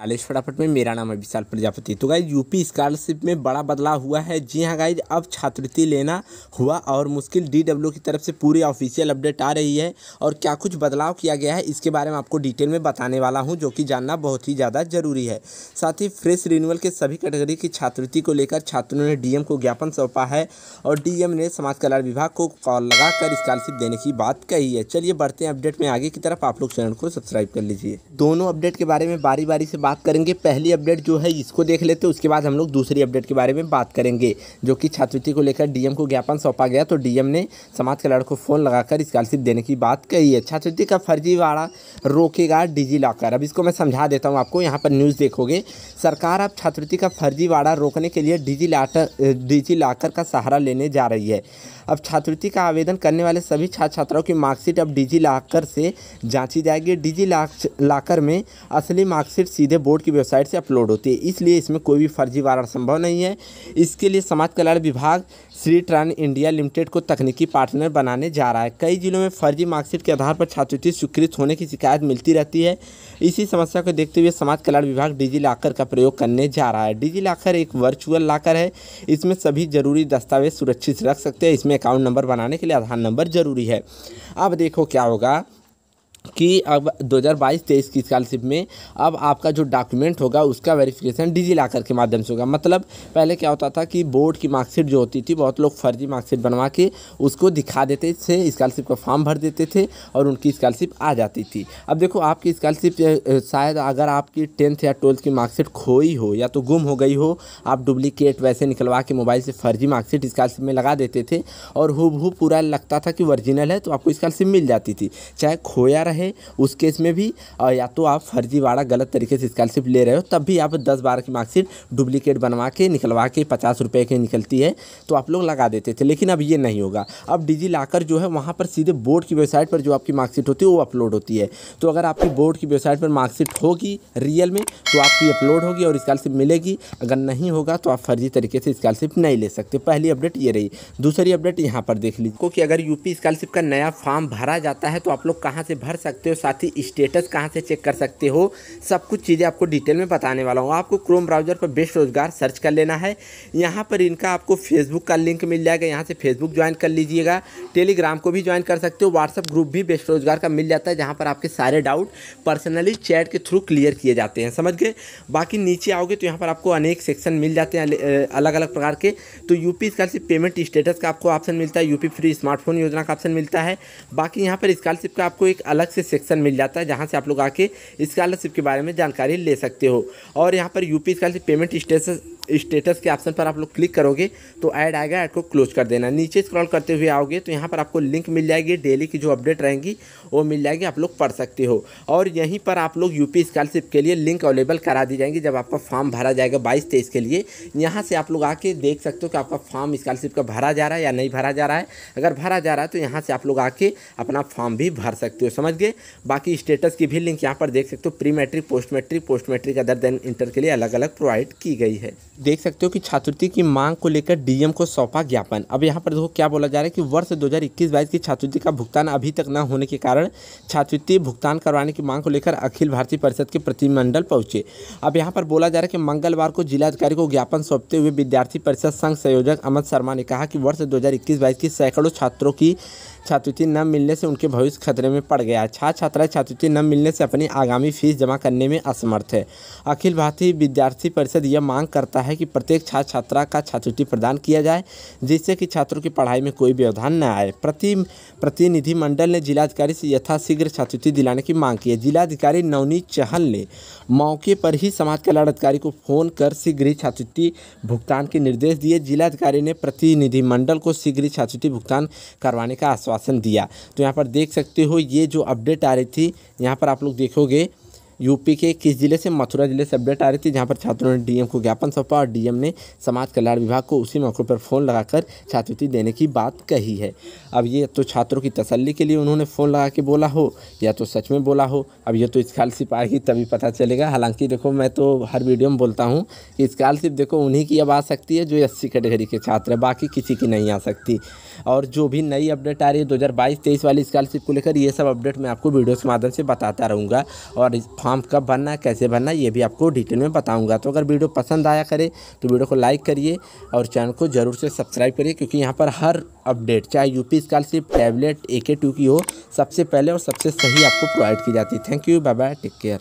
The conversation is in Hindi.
लालेश फटाफट में मेरा नाम है विशाल प्रजापति तो गाइज यूपी स्कॉलरशिप में बड़ा बदलाव हुआ है जी हाँ गाइज अब छात्रवृत्ति लेना हुआ और मुश्किल डीडब्ल्यू की तरफ से पूरी ऑफिशियल अपडेट आ रही है और क्या कुछ बदलाव किया गया है इसके बारे में आपको डिटेल में बताने वाला हूँ जो कि जानना बहुत ही ज़्यादा जरूरी है साथ ही फ्रेश रिन्यूअल के सभी कैटेगरी की छात्रवृत्ति को लेकर छात्रों ने डी को ज्ञापन सौंपा है और डी ने समाज कल्याण विभाग को कॉल लगाकर स्कॉलरशिप देने की बात कही है चलिए बढ़ते हैं अपडेट में आगे की तरफ आप लोग चैनल को सब्सक्राइब कर लीजिए दोनों अपडेट के बारे में बारी बारी से बात करेंगे पहली अपडेट जो है इसको देख लेते हैं उसके बाद हम लोग दूसरी अपडेट के बारे में बात करेंगे जो कि छात्रवृत्ति को लेकर डीएम को ज्ञापन सौंपा गया तो डीएम ने समाज कल्याण को फ़ोन लगाकर स्कॉलरशिप देने की बात कही है छात्रवृत्ति का फर्जीवाड़ा रोकेगा डिजी लॉकर अब इसको मैं समझा देता हूँ आपको यहाँ पर न्यूज़ देखोगे सरकार अब छात्रवृत्ति का फर्जीवाड़ा रोकने के लिए डिजी लाटर डिजी लॉकर का सहारा लेने जा रही है अब छात्रवृत्ति का आवेदन करने वाले सभी छात्र छात्राओं की मार्कशीट अब डिजी लॉकर से जांची जाएगी डिजी लॉकर में असली मार्कशीट सीधे सीधे बोर्ड की वेबसाइट से अपलोड होती है इसलिए इसमें कोई भी फर्जीवाड़ा संभव नहीं है इसके लिए समाज कल्याण विभाग श्री ट्रान इंडिया लिमिटेड को तकनीकी पार्टनर बनाने जा रहा है कई जिलों में फर्जी मार्कशीट के आधार पर छात्रवृत्ति स्वीकृत होने की शिकायत मिलती रहती है इसी समस्या को देखते हुए समाज कल्याण विभाग डिजी लॉकर का प्रयोग करने जा रहा है डिजी लॉकर एक वर्चुअल लॉकर है इसमें सभी जरूरी दस्तावेज सुरक्षित रख सकते हैं इसमें अकाउंट नंबर बनाने के लिए आधार नंबर जरूरी है अब देखो क्या होगा कि अब 2022 हज़ार की स्कॉलरशिप में अब आपका जो डॉक्यूमेंट होगा उसका वेरिफिकेशन डिजी लाकर के माध्यम से होगा मतलब पहले क्या होता था कि बोर्ड की मार्कशीट जो होती थी बहुत लोग फर्जी मार्कशीट बनवा के उसको दिखा देते थे स्कॉलरशिप का फॉर्म भर देते थे और उनकी स्कॉलरशिप आ जाती थी अब देखो आपकी स्कॉलरशिप शायद अगर आपकी टेंथ या ट्वेल्थ की मार्कशीट खोई हो या तो गुम हो गई हो आप डुप्लीकेट वैसे निकलवा के मोबाइल से फर्जी मार्कशीट स्कॉलरशिप में लगा देते थे और हु पूरा लगता था कि ओरिजिनल है तो आपको स्कॉलरशिप मिल जाती थी चाहे खोया है उस केस में भी या तो आप फर्जीवाड़ा गलत तरीके से स्कॉलरशिप ले रहे हो तब भी आप दस बारह की मार्कशीट डुप्लीकेट बनवा के निकलवा के पचास रुपये की निकलती है तो आप लोग लगा देते थे लेकिन अब ये नहीं होगा अब डिजी लाकर जो है वहाँ पर सीधे बोर्ड की वेबसाइट पर जो आपकी मार्कशीट होती है वो अपलोड होती है तो अगर आपकी बोर्ड की वेबसाइट पर मार्कशीट होगी रियल में तो आपकी अपलोड होगी और स्कॉलरशिप मिलेगी अगर नहीं होगा तो आप फर्जी तरीके से स्कॉलरशिप नहीं ले सकते पहली अपडेट ये रही दूसरी अपडेट यहाँ पर देख लीजिए क्योंकि अगर यूपी स्कॉलरशिप का नया फॉर्म भरा जाता है तो आप लोग कहाँ से भर सकते हो साथ ही स्टेटस कहाँ से चेक कर सकते हो सब कुछ चीज़ें आपको डिटेल में बताने वाला हूँ आपको क्रोम ब्राउज़र पर बेस्ट रोजगार सर्च कर लेना है यहाँ पर इनका आपको फेसबुक का लिंक मिल जाएगा यहाँ से फेसबुक ज्वाइन कर लीजिएगा टेलीग्राम को भी ज्वाइन कर सकते हो व्हाट्सअप ग्रुप भी बेस्ट रोजगार का मिल जाता है जहाँ पर आपके सारे डाउट पर्सनली चैट के थ्रू क्लियर किए जाते हैं समझ गए बाकी नीचे आओगे तो यहाँ पर आपको अनेक सेक्शन मिल जाते हैं अलग अलग प्रकार के तो यूपी स्कॉलरशिप पेमेंट स्टेटस का आपको ऑप्शन मिलता है यूपी फ्री स्मार्टफोन योजना का ऑप्शन मिलता है बाकी यहाँ पर स्कॉलरशिप का आपको एक अलग से सेक्शन मिल जाता है जहाँ से आप लोग आके स्कॉलरशिप के बारे में जानकारी ले सकते हो और यहाँ पर UP scholarship payment status status के ऑप्शन पर आप लोग क्लिक करोगे तो ऐड आएगा ऐड को क्लोज कर देना नीचे स्क्रॉल करते हुए आओगे तो यहाँ पर आपको लिंक मिल जाएगी डेली की जो अपडेट रहेंगी वो मिल जाएगी आप लोग पढ़ सकते हो और यहीं पर आप लोग यूपी स्कॉलरशिप के लिए लिंक अवेलेबल करा दी जाएंगी जब आपका फॉर्म भरा जाएगा बाईस तेईस के लिए यहाँ से आप लोग आके देख सकते हो कि आपका फॉर्म स्कॉलरशिप का भरा जा रहा है या नहीं भरा जा रहा है अगर भरा जा रहा है तो यहाँ से आप लोग आके अपना फॉर्म भी भर सकते हो समझ गए बाकी स्टेटस की भी लिंक यहाँ पर देख सकते हो pre matric post matric post matric other than inter के लिए अलग अलग प्रोवाइड की गई है देख सकते हो कि छात्रवृत्ति की मांग को लेकर डीएम को सौंपा ज्ञापन अब यहाँ पर देखो क्या बोला जा रहा है कि वर्ष 2021 बाईस की छात्रवृत्ति का भुगतान अभी तक न होने के कारण छात्रवृत्ति भुगतान करवाने की मांग को लेकर अखिल भारतीय परिषद के प्रतिमंडल पहुंचे अब यहाँ पर बोला जा रहा है कि मंगलवार को जिलाधिकारी को ज्ञापन सौंपते हुए विद्यार्थी परिषद संघ संयोजक अमित शर्मा ने कहा कि वर्ष दो हज़ार की सैकड़ों छात्रों की छात्रवृत्ति न मिलने से उनके भविष्य खतरे में पड़ गया है छात्र छात्रा छात्रवृत्ति न मिलने से अपनी आगामी फीस जमा करने में असमर्थ है अखिल भारतीय विद्यार्थी परिषद यह मांग करता है कि प्रत्येक छात्र छात्रा का छात्रवृत्ति प्रदान किया जाए जिससे कि छात्रों की पढ़ाई में कोई व्यवधान न आए प्रति प्रतिनिधिमंडल ने जिलाधिकारी से यथाशीघ्र छात्रवृत्ति दिलाने की मांग की है जिलाधिकारी नवनीत चहल ने मौके पर ही समाज कल्याण अधिकारी को फोन कर शीघ्र ही छात्रवृत्ति भुगतान के निर्देश दिए जिलाधिकारी ने प्रतिनिधिमंडल को शीघ्र ही छात्रवृत्ति भुगतान करवाने का आश्वासन आश्वासन दिया तो यहाँ पर देख सकते हो ये जो अपडेट आ रही थी यहाँ पर आप लोग देखोगे यूपी के किस जिले से मथुरा जिले से अपडेट आ रही थी जहाँ पर छात्रों ने डीएम को ज्ञापन सौंपा और डीएम ने समाज कल्याण विभाग को उसी मौके पर फ़ोन लगाकर छात्रवृत्ति देने की बात कही है अब ये तो छात्रों की तसल्ली के लिए उन्होंने फ़ोन लगा के बोला हो या तो सच में बोला हो अब ये तो स्कॉलरशिप आएगी तभी पता चलेगा हालांकि देखो मैं तो हर वीडियो में बोलता हूँ कि स्कॉलरशिप देखो उन्हीं की अब आ सकती है जो एस सी कैटेगरी के छात्र हैं बाकी किसी की नहीं आ सकती और जो भी नई अपडेट आ रही है दो हज़ार बाईस तेईस वाली स्कॉलरशिप को लेकर ये सब अपडेट मैं आपको वीडियो के माध्यम से बताता रहूँगा और फॉर्म कब भरना है कैसे भरना है ये भी आपको डिटेल में बताऊँगा तो अगर वीडियो पसंद आया करे तो वीडियो को लाइक करिए और चैनल को ज़रूर से सब्सक्राइब करिए क्योंकि यहाँ पर हर अपडेट चाहे यूपी स्कॉलरशिप टैबलेट ए के टू की हो सबसे पहले और सबसे सही आपको प्रोवाइड की जाती है thank you bye bye take care